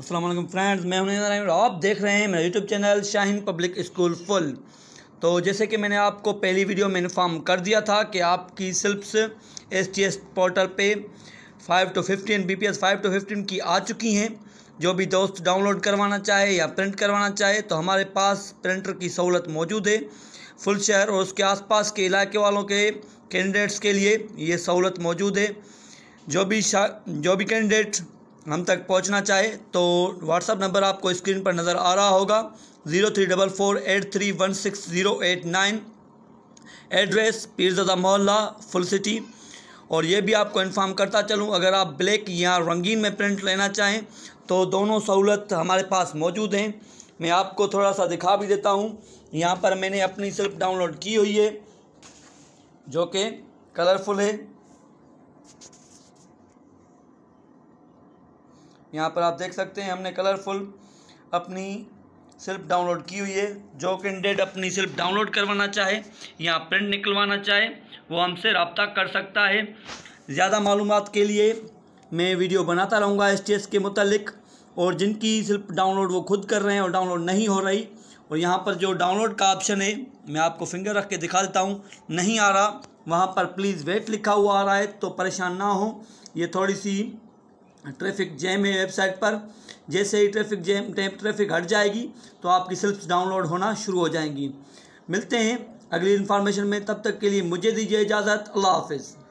Aslam friends मैं हूं आप देख रहे हैं मेरा YouTube channel Shaheen public school full तो जैसे कि मैंने आपको पहली वीडियो में इन्फॉर्म कर दिया था कि आपकी slips S T S portal पे 5 to 15 B P S five to fifteen की आ चुकी हैं जो भी दोस्त डाउनलोड करवाना चाहे या प्रिंट करवाना चाहे तो हमारे पास प्रिंटर की सहूलत मौजूद है फुल शहर और उसके पास के इलाके वालों के कैंडिडेट्स के लिए ये सहूलत मौजूद है जो भी जो भी कैंडिडेट हम तक पहुंचना चाहे तो व्हाट्सअप नंबर आपको स्क्रीन पर नज़र आ रहा होगा zero three double four eight three one six zero eight nine address Pirzada Mohalla full city और ये भी आपको इन्फॉर्म करता चलूँ अगर आप ब्लैक या रंगीन में प्रिंट लेना चाहें तो दोनों सहूलत हमारे पास मौजूद हैं मैं आपको थोड़ा सा दिखा भी देता हूँ यहाँ पर मैंने अपनी सिर्फ डाउनलोड की हुई है जो कि कलरफुल है यहाँ पर आप देख सकते हैं हमने कलरफुल अपनी सिर्फ डाउनलोड की हुई है जो कैंडिडेट अपनी सिर्फ डाउनलोड करवाना चाहे या प्रिंट निकलवाना चाहे वो हमसे रबता कर सकता है ज़्यादा मालूम के लिए मैं वीडियो बनाता रहूँगा एस के मतलब और जिनकी सिर्फ डाउनलोड वो खुद कर रहे हैं और डाउनलोड नहीं हो रही और यहाँ पर जो डाउनलोड का ऑप्शन है मैं आपको फिंगर रख के दिखा देता हूँ नहीं आ रहा वहाँ पर प्लीज़ वेट लिखा हुआ आ रहा है तो परेशान ना हो ये थोड़ी सी ट्रैफिक जैम है वेबसाइट पर जैसे ही ट्रैफिक जैम ट्रैफिक हट जाएगी तो आपकी सेल्फ डाउनलोड होना शुरू हो जाएंगी मिलते हैं अगली इन्फॉर्मेशन में तब तक के लिए मुझे दीजिए इजाज़त अल्लाह हाफिज़